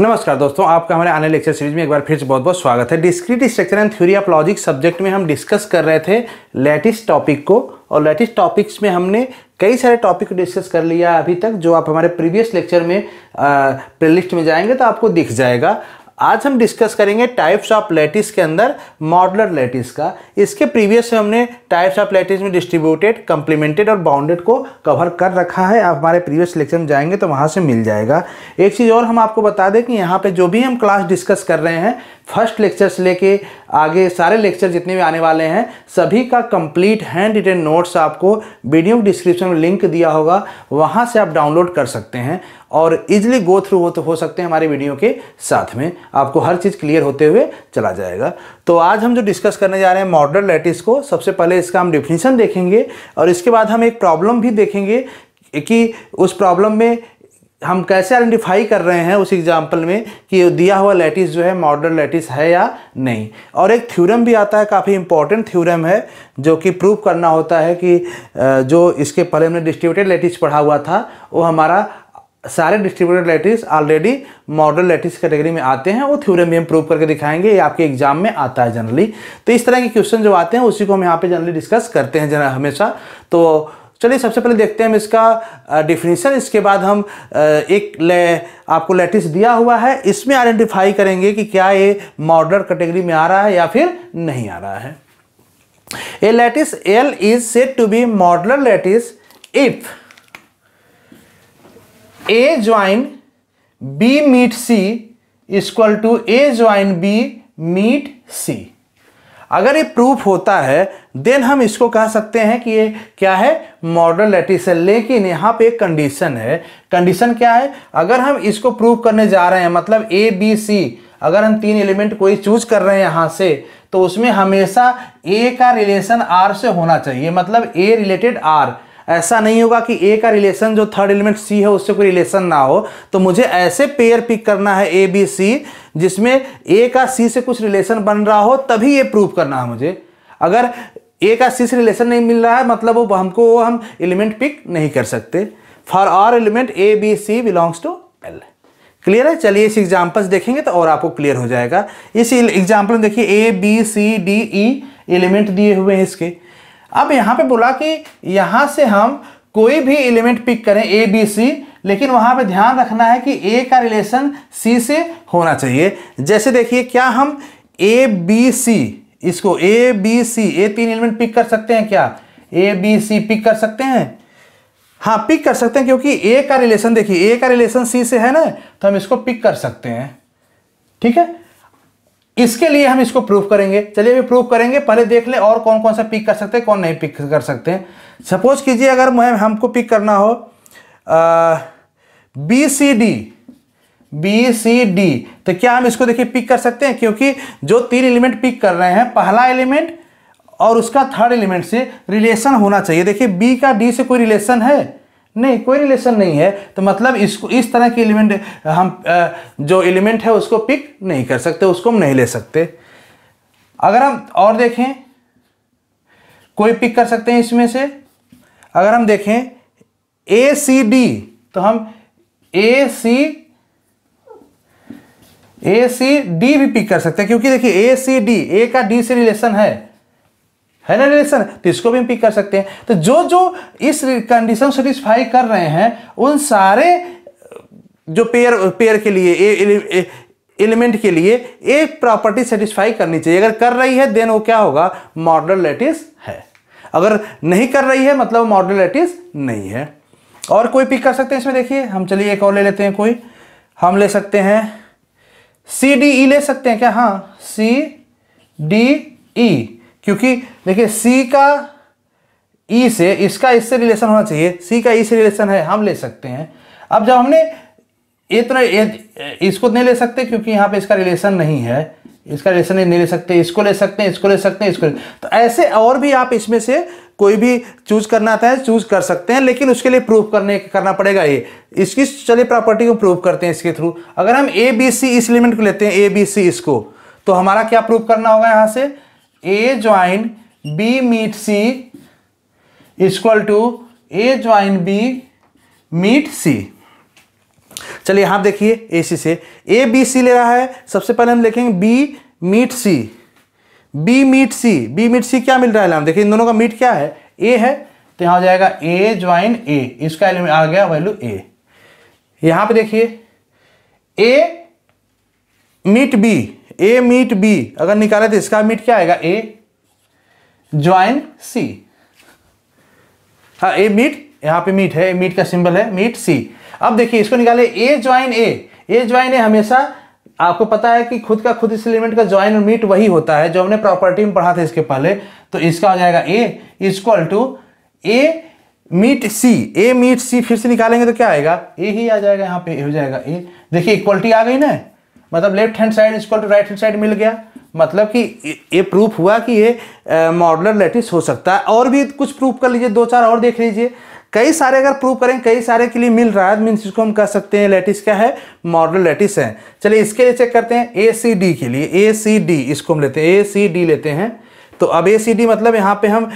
नमस्कार दोस्तों आपका हमारे आने लेक्चर सीरीज में एक बार फिर से बहुत बहुत स्वागत है discrete structure and theory of logic subject में हम डिस्कस कर रहे थे लेटेस्ट टॉपिक को और लेटेस्ट टॉपिक्स में हमने कई सारे टॉपिक डिस्कस कर लिया अभी तक जो आप हमारे प्रीवियस लेक्चर में प्ले में जाएंगे तो आपको दिख जाएगा आज हम डिस्कस करेंगे टाइप्स ऑफ लेटिस के अंदर मॉडलर लेटिस का इसके प्रीवियस हमने टाइप्स ऑफ लेटिस में डिस्ट्रीब्यूटेड कम्प्लीमेंटेड और बाउंडेड को कवर कर रखा है आप हमारे प्रीवियस लेक्चर में जाएंगे तो वहाँ से मिल जाएगा एक चीज़ और हम आपको बता दें कि यहाँ पर जो भी हम क्लास डिस्कस कर रहे हैं फर्स्ट लेक्चर से लेके आगे सारे लेक्चर जितने भी आने वाले हैं सभी का कंप्लीट हैंड रिटेन नोट्स आपको वीडियो डिस्क्रिप्शन में लिंक दिया होगा वहाँ से आप डाउनलोड कर सकते हैं और इजिली गो थ्रू हो तो हो सकते हैं हमारे वीडियो के साथ में आपको हर चीज़ क्लियर होते हुए चला जाएगा तो आज हम जो डिस्कस करने जा रहे हैं मॉडर्न लेटिस को सबसे पहले इसका हम डिफिनीसन देखेंगे और इसके बाद हम एक प्रॉब्लम भी देखेंगे कि उस प्रॉब्लम में हम कैसे आइडेंटिफाई कर रहे हैं उस एग्जाम्पल में कि दिया हुआ लेटिस जो है मॉडर्न लेटिस है या नहीं और एक थ्योरम भी आता है काफ़ी इंपॉर्टेंट थ्योरम है जो कि प्रूव करना होता है कि जो इसके पहले हमने डिस्ट्रीब्यूटेड लेटिस पढ़ा हुआ था वो हमारा सारे distributed lattice already model lattice category में आते हैं वो थ्योरम भी हम प्रूव करके दिखाएंगे ये आपके एग्जाम में आता है जनरली तो इस तरह के क्वेश्चन जो आते हैं उसी को हम यहाँ पर जनरली डिस्कस करते हैं जरा हमेशा तो चलिए सबसे पहले देखते हैं हम इसका डिफिनेशन इसके बाद हम एक ले, आपको लेटिस दिया हुआ है इसमें आइडेंटिफाई करेंगे कि क्या ये मॉडलर कैटेगरी में आ रहा है या फिर नहीं आ रहा है a lattice L is said to be modular lattice if a join b meet c equal to a join b meet c अगर ये प्रूफ होता है देन हम इसको कह सकते हैं कि ये क्या है मॉडल लेटिस है लेकिन यहाँ पे एक कंडीशन है कंडीशन क्या है अगर हम इसको प्रूफ करने जा रहे हैं मतलब ए बी सी अगर हम तीन एलिमेंट कोई चूज कर रहे हैं यहाँ से तो उसमें हमेशा ए का रिलेशन आर से होना चाहिए मतलब ए रिलेटेड आर ऐसा नहीं होगा कि ए का रिलेशन जो थर्ड एलिमेंट सी है उससे कोई रिलेशन ना हो तो मुझे ऐसे पेयर पिक करना है ए बी सी जिसमें ए का सी से कुछ रिलेशन बन रहा हो तभी ये प्रूव करना है मुझे अगर ए का सी से रिलेशन नहीं मिल रहा है मतलब वो हमको वो हम एलिमेंट पिक नहीं कर सकते for all element a b c belongs to L clear है चलिए इस एग्जाम्पल्स देखेंगे तो और आपको क्लियर हो जाएगा इस एग्जाम्पल में देखिए a b c d e element दिए हुए हैं इसके अब यहां पे बोला कि यहां से हम कोई भी एलिमेंट पिक करें ए बी सी लेकिन वहां पे ध्यान रखना है कि ए का रिलेशन सी से होना चाहिए जैसे देखिए क्या हम ए बी सी इसको ए बी सी ए तीन एलिमेंट पिक कर सकते हैं क्या ए बी सी पिक कर सकते हैं हाँ पिक कर सकते हैं क्योंकि ए का रिलेशन देखिए ए का रिलेशन सी से है ना तो हम इसको पिक कर सकते हैं ठीक है इसके लिए हम इसको प्रूव करेंगे चलिए अभी प्रूव करेंगे पहले देख लें और कौन कौन सा पिक कर सकते हैं कौन नहीं पिक कर सकते हैं सपोज कीजिए अगर मैं हमको पिक करना हो b c d b c d तो क्या हम इसको देखिए पिक कर सकते हैं क्योंकि जो तीन एलिमेंट पिक कर रहे हैं पहला एलिमेंट और उसका थर्ड एलिमेंट से रिलेशन होना चाहिए देखिए बी का डी से कोई रिलेशन है नहीं कोई रिलेशन नहीं है तो मतलब इसको इस तरह की एलिमेंट हम जो एलिमेंट है उसको पिक नहीं कर सकते उसको हम नहीं ले सकते अगर हम और देखें कोई पिक कर सकते हैं इसमें से अगर हम देखें ए सी डी तो हम ए सी ए सी डी भी पिक कर सकते हैं क्योंकि देखिए ए सी डी ए का डी से रिलेशन है है ना रिलेशन तो इसको भी हम पिक कर सकते हैं तो जो जो इस कंडीशन सेटिस्फाई कर रहे हैं उन सारे जो पेयर पेयर के लिए ए, ए, ए, एलिमेंट के लिए एक प्रॉपर्टी सेटिस्फाई करनी चाहिए अगर कर रही है देन वो क्या होगा मॉडल लेटिस है अगर नहीं कर रही है मतलब मॉडल लेटिस नहीं है और कोई पिक कर सकते हैं इसमें देखिए हम चलिए एक और ले लेते हैं कोई हम ले सकते हैं सी डी ई ले सकते हैं क्या हाँ सी डी ई क्योंकि देखिए सी का ई e से इसका इससे रिलेशन होना चाहिए सी का ई e से रिलेशन है हम ले सकते हैं अब जब हमने इतना ए, इसको नहीं ले सकते क्योंकि यहाँ पे इसका रिलेशन नहीं है इसका रिलेशन नहीं ले सकते इसको ले सकते हैं इसको ले सकते हैं इसको ले तो ऐसे और भी आप इसमें से कोई भी चूज करना आता है चूज कर सकते हैं लेकिन उसके लिए प्रूफ करने करना पड़ेगा ये इसकी चलिए प्रॉपर्टी को प्रूफ करते हैं इसके थ्रू अगर हम ए बी सी इस एलिमेंट को लेते हैं ए बी सी इसको तो हमारा क्या प्रूफ करना होगा यहाँ से a join b meet c equal to a join b meet c चलिए यहां देखिए ए सी से ए बी सी ले रहा है सबसे पहले हम देखेंगे b meet c b meet c b meet c क्या मिल रहा है नाम देखिए इन दोनों का मीट क्या है ए है तो यहां हो जाएगा ए ज्वाइन ए इसका एलिमेंट आ गया वैल्यू ए यहां पे देखिए a meet b a meet b अगर निकाले तो इसका मीट क्या आएगा ए ज्वाइन सी हाँ ए मीट यहाँ पे मीट है मीट का सिंबल है मीट सी अब देखिए इसको निकाले ए ज्वाइन ए ए ज्वाइन ए हमेशा आपको पता है कि खुद का खुद इस एलिमेंट का ज्वाइन और मीट वही होता है जो हमने प्रॉपर्टी में पढ़ा था इसके पहले तो इसका हो जाएगा a equal to a meet C a meet c फिर से निकालेंगे तो क्या आएगा ए ही आ जाएगा यहाँ पे ए हो जाएगा ए देखिए इक्वलिटी आ गई ना मतलब लेफ्ट हैंड साइड इसको टू राइट हैंड साइड मिल गया मतलब कि ये प्रूफ हुआ कि ये मॉडलर लेटिस हो सकता है और भी कुछ प्रूफ कर लीजिए दो चार और देख लीजिए कई सारे अगर प्रूफ करें कई सारे के लिए मिल रहा है मीन्स इसको हम कह सकते हैं लेटिस क्या है मॉडल लेटिस है चलिए इसके लिए चेक करते हैं ए सी डी के लिए ए सी डी इसको हम लेते हैं ए सी डी लेते हैं तो अब ए सी डी मतलब यहाँ पे हम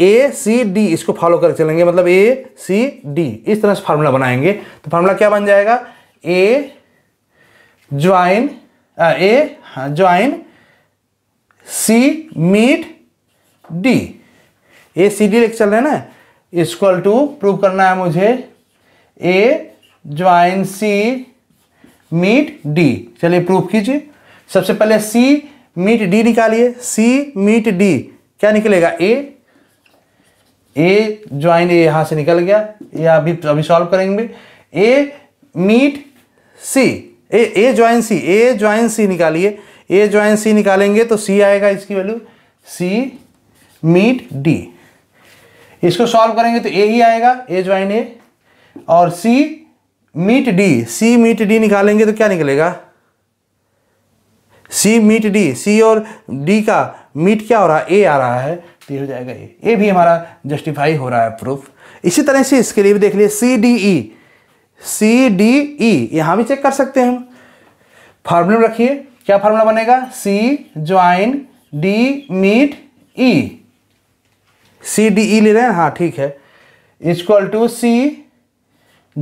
ए सी डी इसको फॉलो कर चलेंगे मतलब ए सी डी इस तरह से फार्मूला बनाएंगे तो फार्मूला क्या बन जाएगा ए ज्वाइन ए हाँ, join c meet d a c d lecture चल रहे हैं ना इसक्वल टू प्रूव करना है मुझे a join c meet d चलिए प्रूव कीजिए सबसे पहले सी मीट डी निकालिए सी मीट डी क्या निकलेगा ए ए ज्वाइन ए यहाँ से निकल गया ये अभी अभी सॉल्व करेंगे A meet C A A join C A join C निकालिए ए ज्वाइन सी निकालेंगे तो सी आएगा इसकी वैल्यू सी मीट डी इसको सॉल्व करेंगे तो ए ही आएगा ए ज्वाइन ए और C meet D C meet D निकालेंगे तो क्या निकलेगा सी मीट डी सी और डी का मीट क्या हो रहा है ए आ रहा है तो हो जाएगा ए ए भी हमारा जस्टिफाई हो रहा है प्रूफ इसी तरह से इसके लिए भी देख लिए सी डी ई सी डी ई यहां भी चेक कर सकते हैं हम फार्मूला रखिए क्या फार्मूला बनेगा c join d meet e c d e ले रहे हैं हाँ ठीक है equal to c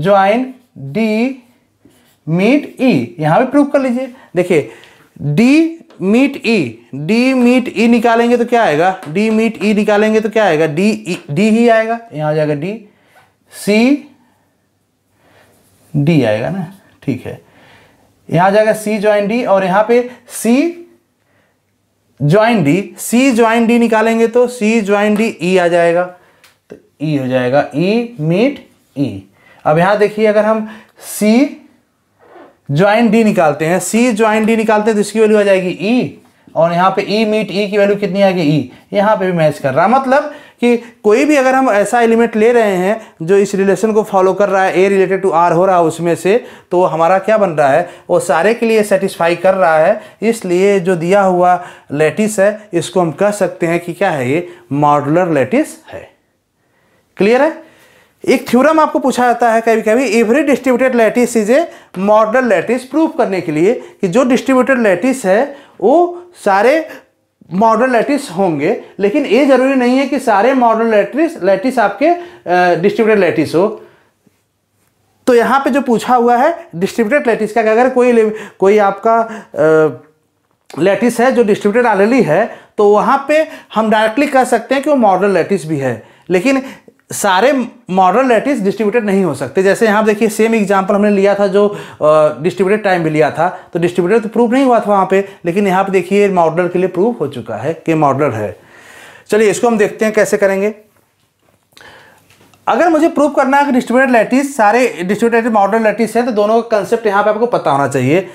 join d meet e यहां भी प्रूव कर लीजिए देखिए d meet e d meet e निकालेंगे तो क्या आएगा डी मीट ई निकालेंगे तो क्या आएगा डी डी e, ही आएगा यहां आ जाएगा डी सी डी आएगा ना ठीक है यहां जाएगा सी ज्वाइन डी और यहां पे c join d c join d निकालेंगे तो सी ज्वाइन डी ई आ जाएगा तो ई e हो जाएगा ई मीट ई अब यहां देखिए अगर हम सी ज्वाइन डी निकालते हैं सी ज्वाइन डी निकालते हैं तो इसकी वैल्यू आ जाएगी ई e, और यहां पे ई मीट ई की वैल्यू कितनी आएगी ई e? यहां पे भी मैच कर रहा मतलब कि कोई भी अगर हम ऐसा एलिमेंट ले रहे हैं जो इस रिलेशन को फॉलो कर रहा है ए रिलेटेड टू आर हो रहा है उसमें से तो हमारा क्या बन रहा है वो सारे के लिए सेटिस्फाई कर रहा है इसलिए जो दिया हुआ लेटिस है इसको हम कह सकते हैं कि क्या है ये मॉडुलर लेटिस है क्लियर है एक थ्योरम आपको पूछा जाता है कभी कभी every distributed lattice is a model lattice prove करने के लिए कि जो डिस्ट्रीब्यूटेड लेटिस है वो सारे मॉडल लेटिस होंगे लेकिन ये ज़रूरी नहीं है कि सारे मॉडल लेटिस लेटिस आपके डिस्ट्रीब्यूटेड लेटिस हो तो यहाँ पे जो पूछा हुआ है डिस्ट्रीब्यूटेड लेटिस का अगर कोई कोई आपका लेटिस है जो डिस्ट्रीब्यूटेड ऑलरेडी है तो वहाँ पे हम डायरेक्टली कह सकते हैं कि वो मॉडल लेटिस भी है लेकिन सारे मॉडल लेटिस डिस्ट्रीब्यूटेड नहीं हो सकते जैसे यहाँ देखिए सेम एग्जांपल हमने लिया था जो डिस्ट्रीब्यूटेड टाइम भी लिया था तो डिस्ट्रीब्यूटेड तो प्रूफ नहीं हुआ था वहाँ पे लेकिन यहाँ पे देखिए मॉडलर के लिए प्रूफ हो चुका है कि मॉडलर है चलिए इसको हम देखते हैं कैसे करेंगे अगर मुझे प्रूव करना है कि डिस्ट्रीब्यूटेड लैटिस सारे डिस्ट्रीब्यूटेड मॉडल लैटिस हैं तो दोनों का कंसेप्ट यहाँ पर आपको पता होना चाहिए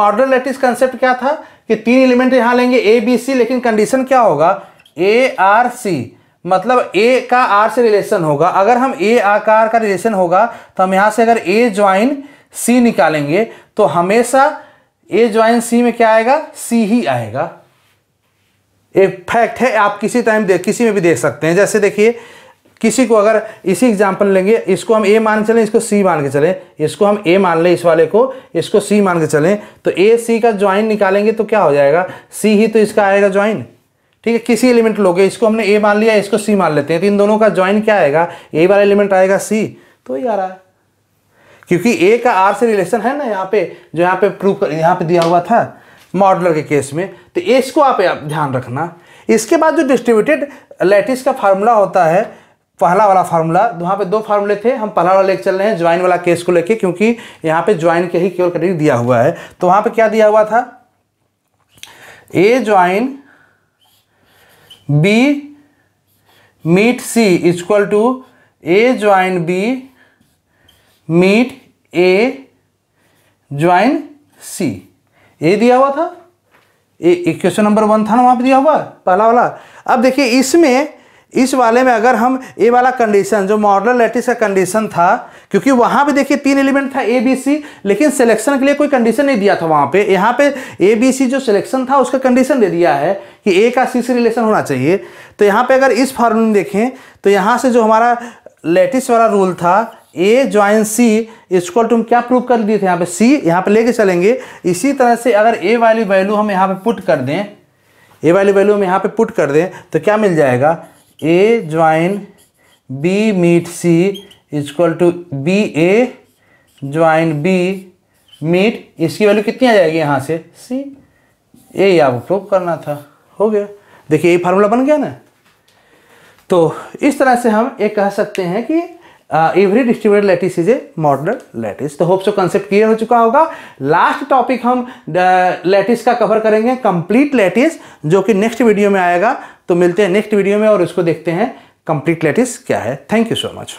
मॉडल लैटिस कंसेप्ट क्या था कि तीन एलिमेंट यहाँ लेंगे ए बी सी लेकिन कंडीशन क्या होगा ए आर सी मतलब ए का आर से रिलेशन होगा अगर हम ए आकार का रिलेशन होगा तो हम यहां से अगर ए ज्वाइन सी निकालेंगे तो हमेशा ए ज्वाइन सी में क्या आएगा सी ही आएगा एक फैक्ट है आप किसी टाइम देख किसी में भी देख सकते हैं जैसे देखिए किसी को अगर इसी एग्जाम्पल लेंगे इसको हम ए मान के चलें इसको सी मान के चलें इसको हम ए मान लें इस वाले को इसको सी मान के चलें तो ए सी का ज्वाइन निकालेंगे तो क्या हो जाएगा सी ही तो इसका आएगा ज्वाइन ठीक है किसी एलिमेंट लोगे इसको हमने ए मान लिया इसको सी मान लेते हैं तो इन दोनों का ज्वाइन क्या आएगा ए वाला एलिमेंट आएगा सी तो ही आ रहा है क्योंकि ए का आर से रिलेशन है ना यहाँ पे जो यहाँ पे प्रूव कर यहाँ पे दिया हुआ था मॉडलर के केस में तो इसको आप ध्यान रखना इसके बाद जो डिस्ट्रीब्यूटेड लेटिस का फार्मूला होता है पहला वाला फार्मूला तो वहाँ पे दो फार्मूले थे हम पहला वाला लेकर चल रहे हैं ज्वाइन वाला केस को लेके क्योंकि यहाँ पे ज्वाइन के ही केवल कटिंग दिया हुआ है तो वहाँ पे क्या दिया हुआ था a join b meet c equal to a join b meet a join C a दिया हुआ था ए इक्वेशन नंबर वन था ना वहां पर दिया हुआ पहला वाला अब देखिए इसमें इस वाले में अगर हम ए वाला कंडीशन जो मॉडल लेटिस का कंडीशन था क्योंकि वहां भी देखिए तीन एलिमेंट था ए बी सी लेकिन सिलेक्शन के लिए कोई कंडीशन नहीं दिया था वहां पे यहाँ पे ए बी सी जो सिलेक्शन था उसका कंडीशन दे दिया है कि ए का सी से रिलेशन होना चाहिए तो यहाँ पे अगर इस फॉर्म में देखें तो यहाँ से जो हमारा लेटिस वाला रूल था ए ज्वाइन सी इसको तुम तो क्या प्रूव कर दिए थे यहाँ पर सी यहाँ पर लेके चलेंगे इसी तरह से अगर ए वाली वैल्यू हम यहाँ पर पुट कर दें ए वाली वैल्यू हम यहाँ पर पुट कर दें तो क्या मिल जाएगा a join b meet c equal to b a join b meet इसकी वैल्यू कितनी आ जाएगी यहाँ से सी ए आपको प्रूव करना था हो गया देखिए ये फार्मूला बन गया ना तो इस तरह से हम ये कह सकते हैं कि every distributed lattice is a modern lattice तो होप सो कंसेप्ट क्लियर हो चुका होगा लास्ट टॉपिक हम लेटिस का कवर करेंगे कंप्लीट लेटिस जो कि नेक्स्ट वीडियो में आएगा तो मिलते हैं नेक्स्ट वीडियो में और उसको देखते हैं कंप्लीट लेटिस क्या है थैंक यू सो मच